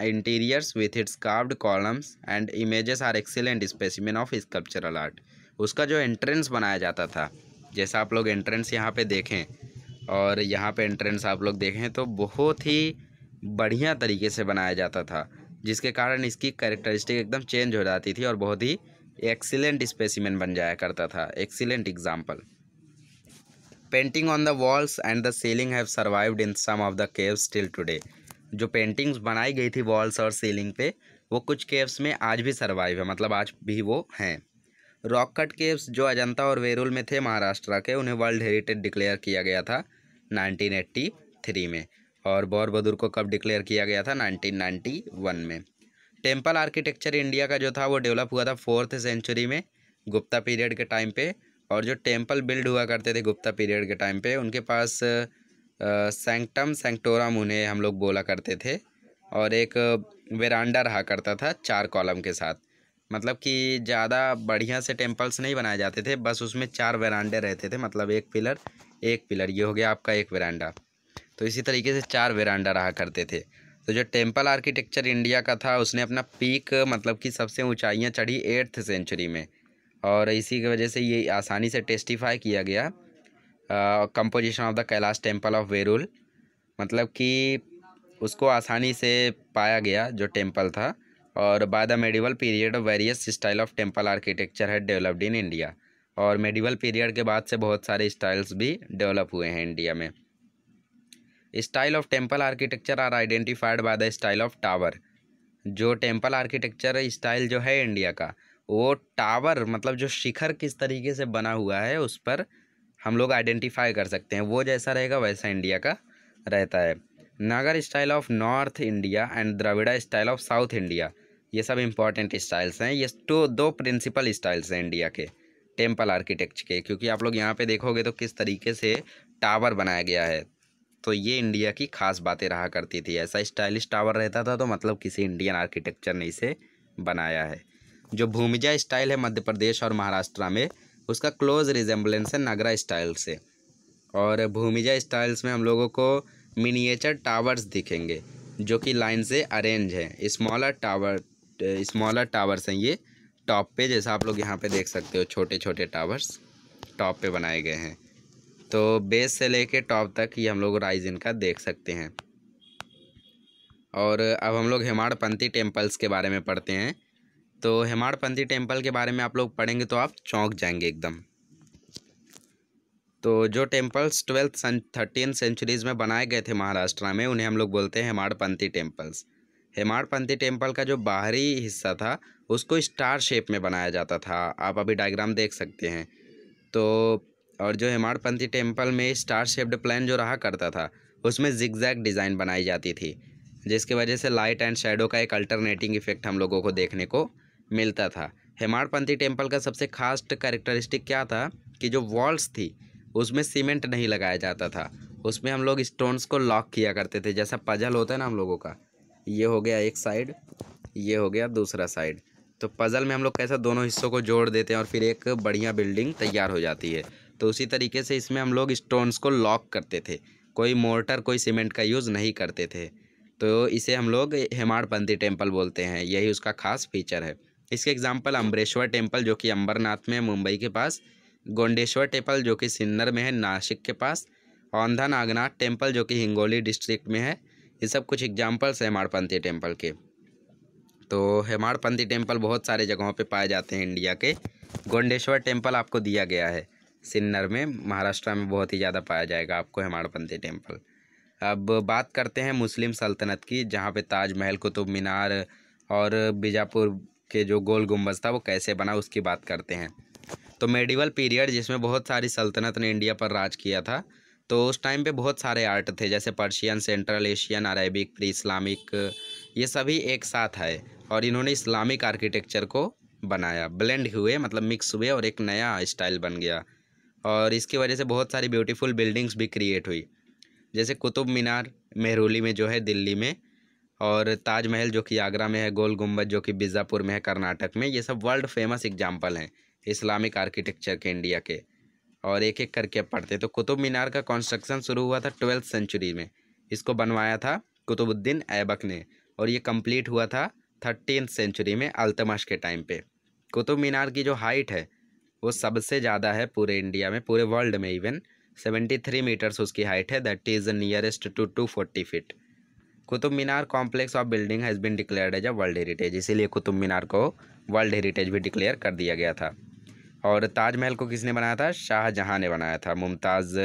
interiors with its carved columns and images are excellent specimen of sculptural art उसका जो एंट्रेंस बनाया जाता था जैसा आप लोग एंट्रेंस यहाँ पे देखें और यहाँ पे एंट्रेंस आप लोग देखें तो बहुत ही बढ़िया तरीके से बनाया जाता था जिसके कारण इसकी करेक्टरिस्टिक एकदम चेंज हो जाती थी और बहुत ही एक्सीलेंट स्पेसिमेंट बन जाया करता था excellent example painting on the walls and the ceiling have survived in some of the caves till today जो पेंटिंग्स बनाई गई थी वॉल्स और सीलिंग पे वो कुछ केव्स में आज भी सर्वाइव है मतलब आज भी वो हैं रॉक कट केव्स जो अजंता और वेरुल में थे महाराष्ट्र के उन्हें वर्ल्ड हेरिटेज डिक्लेयर किया गया था नाइनटीन में और बौर बदुर को कब डिक्लेयर किया गया था नाइनटीन में टेम्पल आर्किटेक्चर इंडिया का जो था वो डेवलप हुआ था फोर्थ सेंचुरी में गुप्ता पीरियड के टाइम पे और जो टेम्पल बिल्ड हुआ करते थे गुप्ता पीरियड के टाइम पे उनके पास सेंक्टम सेंक्टोरम उन्हें हम लोग बोला करते थे और एक वेरांडा रहा करता था चार कॉलम के साथ मतलब कि ज़्यादा बढ़िया से टेम्पल्स नहीं बनाए जाते थे बस उसमें चार वेरांडे रहते थे मतलब एक पिलर एक पिलर ये हो गया आपका एक वेरांडा तो इसी तरीके से चार वेरांडा रहा करते थे तो जो टेम्पल आर्किटेक्चर इंडिया का था उसने अपना पीक मतलब कि सबसे ऊँचाइयाँ चढ़ी एट्थ सेंचुरी में और इसी की वजह से ये आसानी से टेस्टिफाई किया गया composition of the Kailash temple of Verul मतलब कि उसको आसानी से पाया गया जो टेम्पल था और by the medieval period various style of temple architecture है डेवलप्ड इन इंडिया और मेडिवल पीरियड के बाद से बहुत सारे स्टाइल्स भी डेवलप हुए हैं इंडिया में style of temple architecture are identified by the style of tower जो टेम्पल आर्किटेक्चर स्टाइल जो है इंडिया का वो टावर मतलब जो शिखर किस तरीके से बना हुआ है उस पर हम लोग आइडेंटिफाई कर सकते हैं वो जैसा रहेगा वैसा इंडिया का रहता है Nagar style of north India and Dravida style of south India ये सब इम्पॉर्टेंट स्टाइल्स हैं ये तो दो प्रिंसिपल स्टाइल्स हैं इंडिया के टेम्पल आर्किटेक्ट के क्योंकि आप लोग यहाँ पे देखोगे तो किस तरीके से टावर बनाया गया है तो ये इंडिया की खास बातें रहा करती थी ऐसा स्टाइलिश टावर रहता था तो मतलब किसी इंडियन आर्किटेक्चर ने इसे बनाया है जो भूमिजा स्टाइल है मध्य प्रदेश और महाराष्ट्र में उसका क्लोज रिजेम्बलेंस है नगरा स्टाइल से और भूमिजा स्टाइल्स में हम लोगों को मिनिएचर टावर्स दिखेंगे जो कि लाइन से अरेंज हैं स्मॉलर टावर स्मॉलर टावर्स हैं ये टॉप पे जैसा आप लोग यहाँ पे देख सकते हो छोटे छोटे टावर्स टॉप पे बनाए गए हैं तो बेस से लेके टॉप तक ये हम लोग राइज इनका देख सकते हैं और अब हम लोग हेमाड़पंथी टेम्पल्स के बारे में पढ़ते हैं तो हेमाड़पंथी टेम्पल के बारे में आप लोग पढ़ेंगे तो आप चौंक जाएंगे एकदम तो जो टेम्पल्स ट्वेल्थ थर्टीन सेंचुरीज़ में बनाए गए थे महाराष्ट्र में उन्हें हम लोग बोलते हैं हेमाड़पंथी टेम्पल्स हेमाड़पंथी टेम्पल का जो बाहरी हिस्सा था उसको स्टार शेप में बनाया जाता था आप अभी डायग्राम देख सकते हैं तो और जो हेमाड़पंथी टेम्पल में स्टार शेप्ड प्लान जो रहा करता था उसमें जिगजैग डिज़ाइन बनाई जाती थी जिसकी वजह से लाइट एंड शेडो का एक अल्टरनेटिंग इफेक्ट हम लोगों को देखने को मिलता था हेमाडपंथी टेम्पल का सबसे खास कैरेक्टरिस्टिक क्या था कि जो वॉल्स थी उसमें सीमेंट नहीं लगाया जाता था उसमें हम लोग स्टोन्स को लॉक किया करते थे जैसा पजल होता है ना हम लोगों का ये हो गया एक साइड ये हो गया दूसरा साइड तो पज़ल में हम लोग कैसा दोनों हिस्सों को जोड़ देते हैं और फिर एक बढ़िया बिल्डिंग तैयार हो जाती है तो उसी तरीके से इसमें हम लोग स्टोन्स को लॉक करते थे कोई मोर्टर कोई सीमेंट का यूज़ नहीं करते थे तो इसे हम लोग हेमाडपंथी टेम्पल बोलते हैं यही उसका खास फीचर है इसके एग्जाम्पल अम्बरेश्वर टेम्पल जो कि अम्बरनाथ में है मुंबई के पास गोंडेश्वर टेम्पल जो कि सिन्नर में है नासिक के पास औंधा नागनाथ टेम्पल जो कि हिंगोली डिस्ट्रिक्ट में है ये सब कुछ एग्जाम्पल्स हैं हेमाड़पंथी टेम्पल के तो हेमाड़पंथी टेम्पल बहुत सारे जगहों पर पाए जाते हैं इंडिया के गोंडेश्वर टेम्पल आपको दिया गया है सिन्नर में महाराष्ट्र में बहुत ही ज़्यादा पाया जाएगा आपको हेमाड़पंथी टेम्पल अब बात करते हैं मुस्लिम सल्तनत की जहाँ पे ताजमहल कुतुब मीनार और बीजापुर के जो गोल गुम्बज था वो कैसे बना उसकी बात करते हैं तो मेडिवल पीरियड जिसमें बहुत सारी सल्तनत ने इंडिया पर राज किया था तो उस टाइम पे बहुत सारे आर्ट थे जैसे Persian Central Asian Arabic pre Islamic ये सभी एक साथ आए और इन्होंने इस्लामिक आर्किटेक्चर को बनाया ब्लेंड हुए मतलब मिक्स हुए और एक नया स्टाइल बन गया और इसकी वजह से बहुत सारी ब्यूटीफुल बिल्डिंग्स भी क्रिएट हुई जैसे कुतुब मीनार मेहरोली में जो है दिल्ली में और ताजमहल जो कि आगरा में है गोल गुम्बद जो कि बीजापुर में है कर्नाटक में ये सब वर्ल्ड फेमस एग्जाम्पल हैं इस्लामिक आर्किटेक्चर के इंडिया के और एक एक करके पढ़ते तो कुतुब मीनार का कंस्ट्रक्शन शुरू हुआ था ट्वेल्थ सेंचुरी में इसको बनवाया था कुतुबुद्दीन ऐबक ने और ये कंप्लीट हुआ था थर्टीन सेंचुरी में अल्तमश के टाइम पे कुतुब मीनार की जो हाइट है वो सबसे ज़्यादा है पूरे इंडिया में पूरे वर्ल्ड में इवन सेवेंटी थ्री मीटर्स उसकी हाइट है that is nearest to two forty feet Qutub Minar complex of building has been declared as a world heritage इसीलिए कुतुब मीनार को वर्ल्ड हेरीटेज भी डिक्लेयर कर दिया गया था और ताजमहल को किसने बनाया था शाहजहाँ ने बनाया था मुमताज़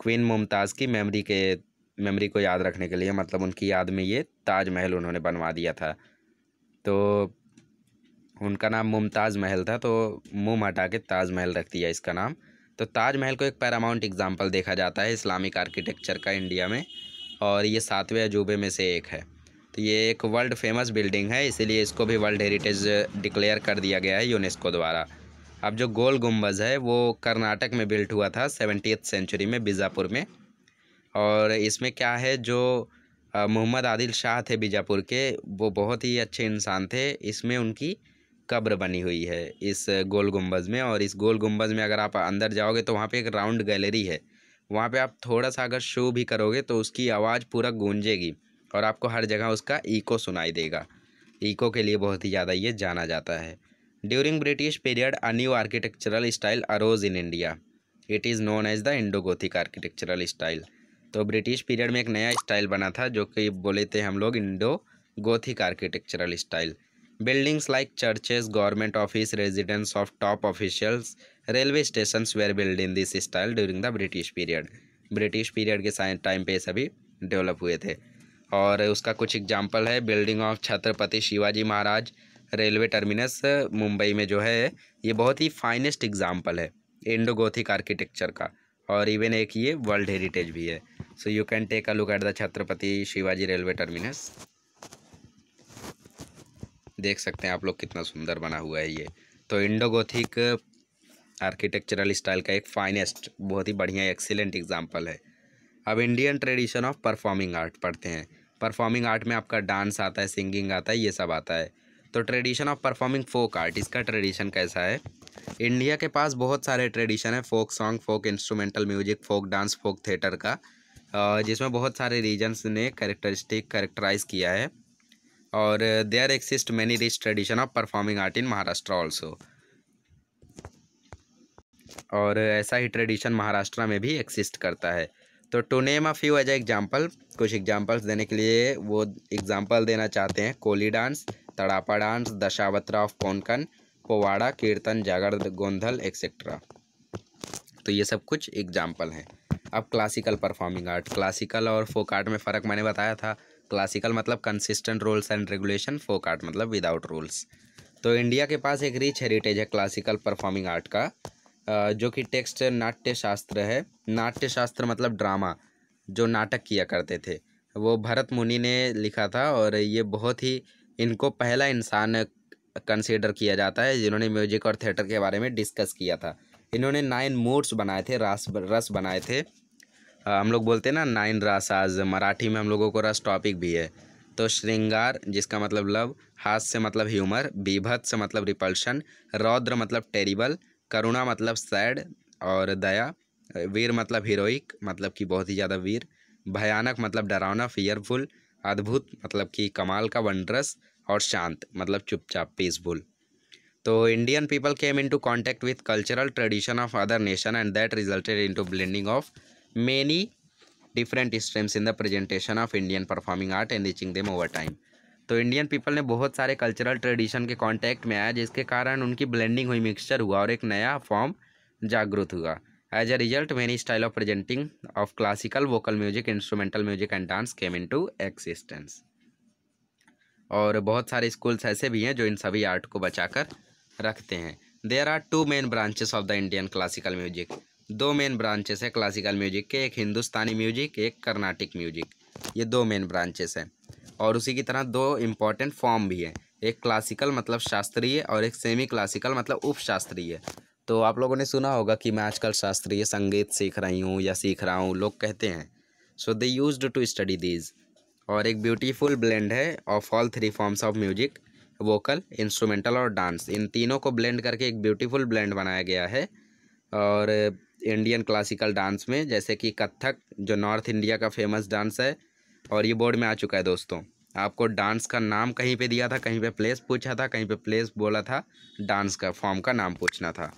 क्वीन मुमताज़ की मेमरी के मेमरी को याद रखने के लिए मतलब उनकी याद में ये ताजमहल उन्होंने बनवा दिया था तो उनका नाम मुमताज़ महल था तो मुँह हटा के ताजमहल रख दिया इसका नाम तो ताजमहल को एक पैरामाउंट एग्जाम्पल देखा जाता है इस्लामिक आर्किटेक्चर का इंडिया में और ये सातवें अजूबे में से एक है तो ये एक वर्ल्ड फेमस बिल्डिंग है इसीलिए इसको भी वर्ल्ड हेरिटेज डिक्लेयर कर दिया गया है यूनेस्को द्वारा अब जो गोल गुम्बज है वो कर्नाटक में बिल्ट हुआ था सेवेंटी सेंचुरी में बीजापुर में और इसमें क्या है जो मोहम्मद आदिल शाह थे बीजापुर के वो बहुत ही अच्छे इंसान थे इसमें उनकी कब्र बनी हुई है इस गोल गुम्बज में और इस गोल गुम्बज में अगर आप अंदर जाओगे तो वहाँ पे एक राउंड गैलरी है वहाँ पे आप थोड़ा सा अगर शो भी करोगे तो उसकी आवाज़ पूरा गूंजेगी और आपको हर जगह उसका ईको सुनाई देगा ईको के लिए बहुत ही ज़्यादा ये जाना जाता है during British period a new architectural style arose in India it is known as the Indo Gothic architectural style तो ब्रिटिश पीरियड में एक नया स्टाइल बना था जो कि बोले थे हम लोग Indo Gothic architectural style buildings like churches government office residence of top officials railway station were build in this style during the British period British period के टाइम पे सभी डेवलप हुए थे और उसका कुछ एग्जाम्पल है building of Chhatrapati Shivaji Maharaj railway terminus Mumbai में जो है ये बहुत ही फाइनेस्ट एग्जाम्पल है इंडो गोथिक आर्किटेक्चर का और इवन एक ये वर्ल्ड हेरिटेज भी है so you can take a look at the Chhatrapati Shivaji railway terminus देख सकते हैं आप लोग कितना सुंदर बना हुआ है ये तो इंडो गोथिक आर्किटेक्चरल स्टाइल का एक फाइनेस्ट बहुत ही बढ़िया एक्सीलेंट एग्जाम्पल है अब Indian tradition of performing art पढ़ते हैं परफॉर्मिंग आर्ट में आपका डांस आता है सिंगिंग आता है ये सब आता है तो tradition of performing folk art इसका ट्रेडिशन कैसा है इंडिया के पास बहुत सारे ट्रेडिशन है folk song folk instrumental music folk dance folk theatre का जिसमें बहुत सारे रीजन्स ने करेक्टरिस्टिक करेक्टराइज किया है और there exist many rich tradition of performing art in Maharashtra also और ऐसा ही ट्रेडिशन महाराष्ट्र में भी एक्सिस्ट करता है तो to name of you as example कुछ एग्जाम्पल्स देने के लिए वो एग्जाम्पल देना चाहते हैं Koli dance Tadapa dance Dashavatara of Konkan Powada kirtan Jagar गोंधल etcetera तो ये सब कुछ एग्जाम्पल हैं अब क्लासिकल परफॉर्मिंग आर्ट क्लासिकल और फोक आर्ट में फ़र्क मैंने बताया था क्लासिकल मतलब consistent rules and regulation folk art मतलब विदाउट रूल्स तो इंडिया के पास एक रिच हेरिटेज है क्लासिकल परफॉर्मिंग आर्ट का जो कि टेक्स्ट नाट्य शास्त्र है नाट्य शास्त्र मतलब ड्रामा जो नाटक किया करते थे वो भरत मुनि ने लिखा था और ये बहुत ही इनको पहला इंसान कंसिडर किया जाता है जिन्होंने म्यूजिक और थिएटर के बारे में डिस्कस किया था इन्होंने नाइन मूड्स बनाए थे रास रस बनाए थे हम लोग बोलते हैं ना नाइन रासाज मराठी में हम लोगों को रस टॉपिक भी है तो श्रृंगार जिसका मतलब लव हाथ से मतलब ह्यूमर बीभत से मतलब रिपल्शन रौद्र मतलब टेरिबल करुणा मतलब सैड और दया वीर मतलब हीरोइक मतलब कि बहुत ही ज़्यादा वीर भयानक मतलब डरावना फियरफुल अद्भुत मतलब कि कमाल का वंडरस और शांत मतलब चुपचाप पीसफुल तो Indian people came into contact with cultural tradition of other nation and that resulted into blending of many different streams in the presentation of Indian performing art and reaching them over time तो Indian people ने बहुत सारे cultural tradition के contact में आया जिसके कारण उनकी ब्लेंडिंग हुई मिक्सचर हुआ और एक नया फॉर्म जागरूक हुआ as a result many style of presenting of classical vocal music instrumental music and dance came into existence और बहुत सारे स्कूल्स ऐसे भी हैं जो इन सभी आर्ट को बचाकर रखते हैं there are two main branches of the Indian classical music दो मेन ब्रांचेस है क्लासिकल म्यूजिक के एक हिंदुस्तानी म्यूजिक एक कर्नाटिक म्यूजिक ये दो मेन ब्रांचेस हैं और उसी की तरह दो इम्पॉर्टेंट फॉर्म भी हैं एक क्लासिकल मतलब शास्त्रीय और एक सेमी क्लासिकल मतलब उप शास्त्रीय तो आप लोगों ने सुना होगा कि मैं आजकल शास्त्रीय संगीत सीख रही हूँ या सीख रहा हूँ लोग कहते हैं so they use to study these और एक ब्यूटीफुल ब्लेंड है of all three forms of music vocal instrumental और डांस इन तीनों को ब्लेंड करके एक ब्यूटीफुल ब्लेंड बनाया गया है और इंडियन क्लासिकल डांस में जैसे कि कत्थक जो नॉर्थ इंडिया का फेमस डांस है और ये बोर्ड में आ चुका है दोस्तों आपको डांस का नाम कहीं पे दिया था कहीं पे प्लेस पूछा था कहीं पे प्लेस बोला था डांस का फॉर्म का नाम पूछना था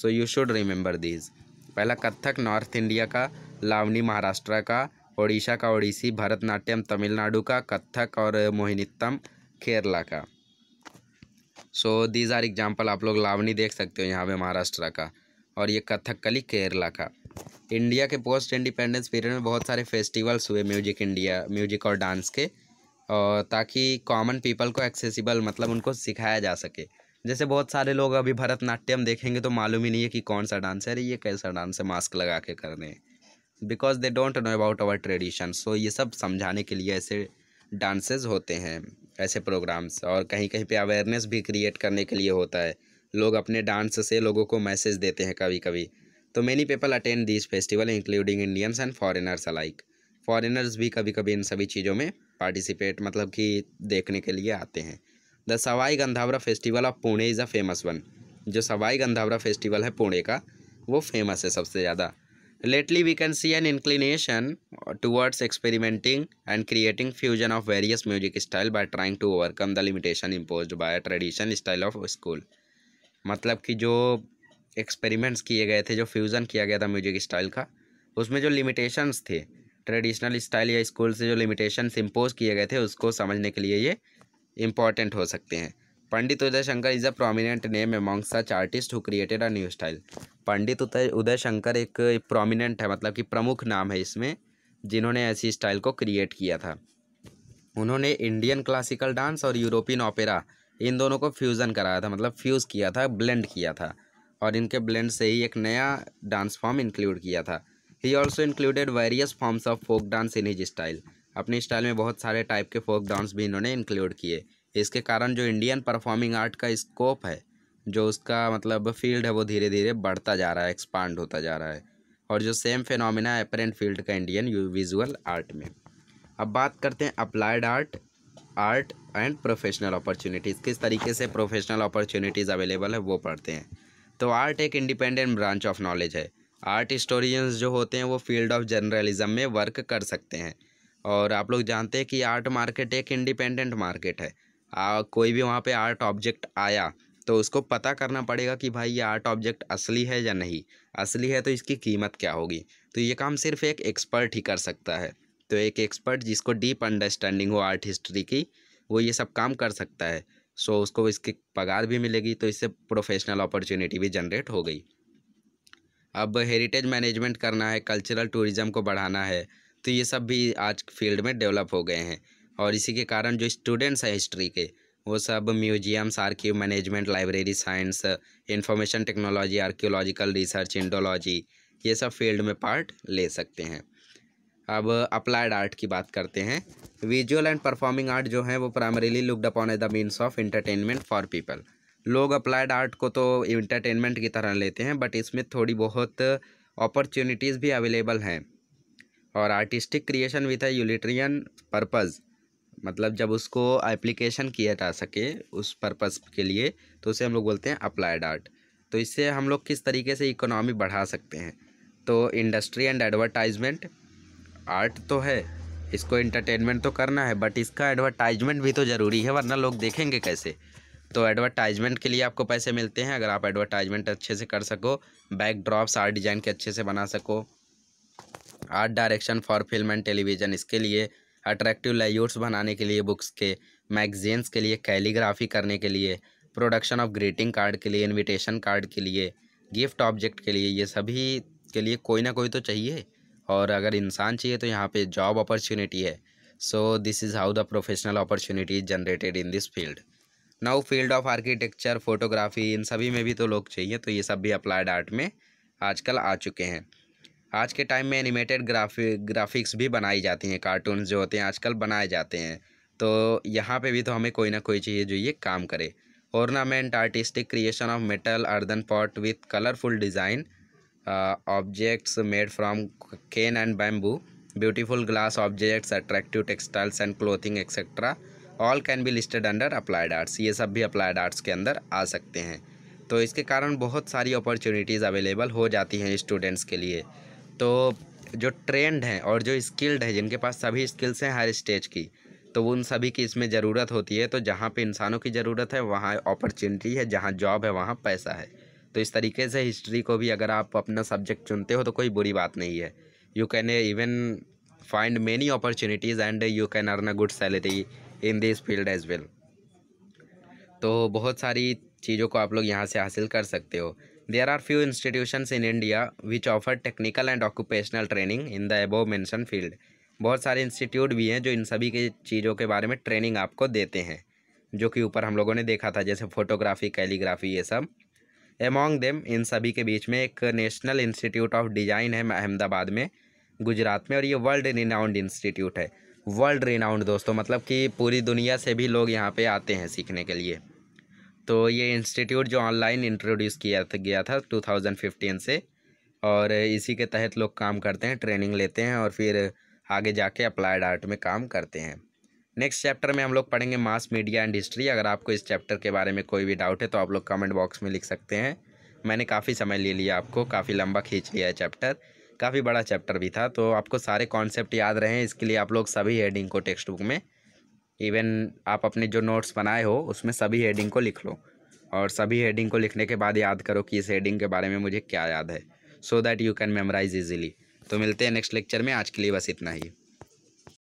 so you should remember these पहला कत्थक नॉर्थ इंडिया का लावनी महाराष्ट्र का ओडिशा का ओडिसी भरतनाट्यम तमिलनाडु का कत्थक और मोहिनीतम केरला का सो दीज आर एग्जाम्पल आप लोग लावनी देख सकते हो यहाँ पे महाराष्ट्र का और ये कथकली केरला का इंडिया के पोस्ट इंडिपेंडेंस पीरियड में बहुत सारे फेस्टिवल्स हुए म्यूजिक इंडिया म्यूजिक और डांस के और ताकि कॉमन पीपल को एक्सेसिबल मतलब उनको सिखाया जा सके जैसे बहुत सारे लोग अभी भरतनाट्यम देखेंगे तो मालूम ही नहीं है कि कौन सा डांस है अरे ये कैसा डांस है मास्क लगा के कर because they don't know about our tradition so ये सब समझाने के लिए ऐसे डांसेस होते हैं ऐसे प्रोग्राम्स और कहीं कहीं पे अवेयरनेस भी क्रिएट करने के लिए होता है लोग अपने डांस से लोगों को मैसेज देते हैं कभी कभी तो many people attend this festival including Indians and foreigners alike foreigners भी कभी कभी इन सभी चीज़ों में पार्टिसिपेट मतलब कि देखने के लिए आते हैं the Sawai Gandharva festival of Pune is a famous one जो सवाई गंधावरा फेस्टिवल है पुणे का वो फेमस है सबसे ज़्यादा lately we can see an inclination towards experimenting and creating fusion of various music style by trying to overcome the limitation impose by tradition style of school मतलब कि जो एक्सपेरिमेंट्स किए गए थे जो फ्यूज़न किया गया था म्यूजिक स्टाइल का उसमें जो लिमिटेशंस थे ट्रेडिशनल स्टाइल या स्कूल से जो लिमिटेशंस इम्पोज किए गए थे उसको समझने के लिए ये इम्पॉर्टेंट हो सकते हैं Pandit Uday Shankar is a prominent name among such artist who created a new style Pandit Uday Uday Shankar एक प्रोमिनेंट है मतलब कि प्रमुख नाम है इसमें जिन्होंने ऐसी स्टाइल को क्रिएट किया था उन्होंने इंडियन क्लासिकल डांस और यूरोपियन ओपेरा इन दोनों को फ्यूज़न कराया था मतलब फ्यूज़ किया था ब्लेंड किया था और इनके ब्लेंड से ही एक नया डांस फॉर्म इंक्लूड किया था he also included various forms of folk dance in his style अपने स्टाइल में बहुत सारे टाइप के फोक डांस भी इन्होंने इंक्लूड किए इसके कारण जो इंडियन परफॉर्मिंग आर्ट का स्कोप है जो उसका मतलब फील्ड है वो धीरे धीरे बढ़ता जा रहा है एक्सपांड होता जा रहा है और जो सेम फेनोमिना है अपरेंट फील्ड का इंडियन विजुअल आर्ट में अब बात करते हैं applied art art and professional opportunities किस तरीके से प्रोफेशनल अपॉर्चुनिटीज़ अवेलेबल है वो पढ़ते हैं तो आर्ट एक इंडिपेंडेंट ब्रांच ऑफ नॉलेज है आर्ट हिस्टोरियंस जो होते हैं वो फील्ड ऑफ जर्नलिज्म में वर्क कर सकते हैं और आप लोग जानते हैं कि आर्ट मार्केट एक इंडिपेंडेंट मार्केट है आ, कोई भी वहाँ पे आर्ट ऑब्जेक्ट आया तो उसको पता करना पड़ेगा कि भाई ये आर्ट ऑब्जेक्ट असली है या नहीं असली है तो इसकी कीमत क्या होगी तो ये काम सिर्फ एक एक्सपर्ट ही कर सकता है तो एक एक्सपर्ट जिसको डीप अंडरस्टैंडिंग हो आर्ट हिस्ट्री की वो ये सब काम कर सकता है सो so, उसको इसकी पगार भी मिलेगी तो इससे प्रोफेशनल अपॉर्चुनिटी भी जनरेट हो गई अब हेरिटेज मैनेजमेंट करना है कल्चरल टूरिज़म को बढ़ाना है तो ये सब भी आज फील्ड में डेवलप हो गए हैं और इसी के कारण जो स्टूडेंट्स हैं हिस्ट्री के वो सब museums archive management library science information technology archaeological research Indology ये सब फील्ड में पार्ट ले सकते हैं अब अप्लाइड आर्ट की बात करते हैं विजुअल एंड परफॉर्मिंग आर्ट जो है वो primarily looked upon as the means of entertainment for people लोग अप्लाइड आर्ट को तो इंटरटेनमेंट की तरह लेते हैं बट इसमें थोड़ी बहुत अपॉर्चुनिटीज़ भी अवेलेबल हैं और आर्टिस्टिक क्रिएशन विथ है यूलिट्रियन पर्पज़ मतलब जब उसको एप्लीकेशन किया जा सके उस पर्पज़ के लिए तो उसे हम लोग बोलते हैं अप्लाइड आर्ट तो इससे हम लोग किस तरीके से इकोनॉमी बढ़ा सकते हैं तो इंडस्ट्री एंड एडवर्टाइजमेंट आर्ट तो है इसको एंटरटेनमेंट तो करना है बट इसका एडवर्टाइजमेंट भी तो ज़रूरी है वरना लोग देखेंगे कैसे तो एडवर्टाइजमेंट के लिए आपको पैसे मिलते हैं अगर आप एडवर्टाइजमेंट अच्छे से कर सको बैकड्रॉप्स आर्ट डिज़ाइन के अच्छे से बना सको art direction for film and television इसके लिए अट्रैक्टिव लेआउट्स बनाने के लिए बुक्स के मैगजीन्स के लिए कैलीग्राफी करने के लिए प्रोडक्शन ऑफ ग्रीटिंग कार्ड के लिए इनविटेशन कार्ड के लिए गिफ्ट ऑब्जेक्ट के लिए ये सभी के लिए कोई ना कोई तो चाहिए और अगर इंसान चाहिए तो यहाँ पे जॉब अपॉर्चुनिटी है so this is how the professional opportunity is generated in this field now field of architecture photography इन सभी में भी तो लोग चाहिए तो ये सब भी अप्लाइड आर्ट में आजकल आ चुके हैं आज के टाइम में एनिमेटेड ग्राफिक ग्राफिक्स भी बनाई जाती हैं कार्टून जो होते हैं आजकल बनाए जाते हैं तो यहाँ पे भी तो हमें कोई ना कोई चाहिए जो ये काम करे ornament artistic creation of metal earthen pot with colourful design uh, objects made from cane and bamboo, beautiful glass objects, attractive textiles and clothing etc. All can be listed under applied arts ये सब भी applied arts के अंदर आ सकते हैं तो इसके कारण बहुत सारी अपॉर्चुनिटीज़ अवेलेबल हो जाती हैं स्टूडेंट्स के लिए तो जो ट्रेंड हैं और जो स्किल्ड हैं जिनके पास सभी स्किल्स हैं हर स्टेज की तो उन सभी की इसमें ज़रूरत होती है तो जहाँ पे इंसानों की ज़रूरत है वहाँ अपॉर्चुनिटी है जहाँ जॉब है वहाँ पैसा है तो इस तरीके से हिस्ट्री को भी अगर आप अपना सब्जेक्ट चुनते हो तो कोई बुरी बात नहीं है you can even find many opportunities and you can earn a good salary in this field as well तो बहुत सारी चीज़ों को आप लोग यहाँ से हासिल कर सकते हो there are few institution in India which offer technical and occupational training in the above mentioned field बहुत सारे इंस्टीट्यूट भी हैं जो इन सभी के चीज़ों के बारे में ट्रेनिंग आपको देते हैं जो कि ऊपर हम लोगों ने देखा था जैसे फ़ोटोग्राफी कैलीग्राफी ये सब एमोंग देम इन सभी के बीच में एक नेशनल इंस्टीट्यूट ऑफ डिज़ाइन है अहमदाबाद में गुजरात में और ये वर्ल्ड रिनाउंड इंस्टीट्यूट है वर्ल्ड रिनाउंड दोस्तों मतलब कि पूरी दुनिया से भी लोग यहाँ पे आते हैं सीखने के लिए तो ये इंस्टीट्यूट जो ऑनलाइन इंट्रोड्यूस किया गया था 2015 से और इसी के तहत लोग काम करते हैं ट्रेनिंग लेते हैं और फिर आगे जाके अप्लाइड आर्ट में काम करते हैं नेक्स्ट चैप्टर में हम लोग पढ़ेंगे मास मीडिया एंड हिस्ट्री अगर आपको इस चैप्टर के बारे में कोई भी डाउट है तो आप लोग कमेंट बॉक्स में लिख सकते हैं मैंने काफ़ी समय ले लिया आपको काफ़ी लंबा खींच लिया है चैप्टर काफ़ी बड़ा चैप्टर भी था तो आपको सारे कॉन्सेप्ट याद रहे इसके लिए आप लोग सभी हेडिंग को टेक्स्ट बुक में इवन आप अपने जो नोट्स बनाए हो उसमें सभी हेडिंग को लिख लो और सभी हेडिंग को लिखने के बाद याद करो कि इस हेडिंग के बारे में मुझे क्या याद है so that you can memorise easily तो मिलते हैं नेक्स्ट लेक्चर में आज के लिए बस इतना ही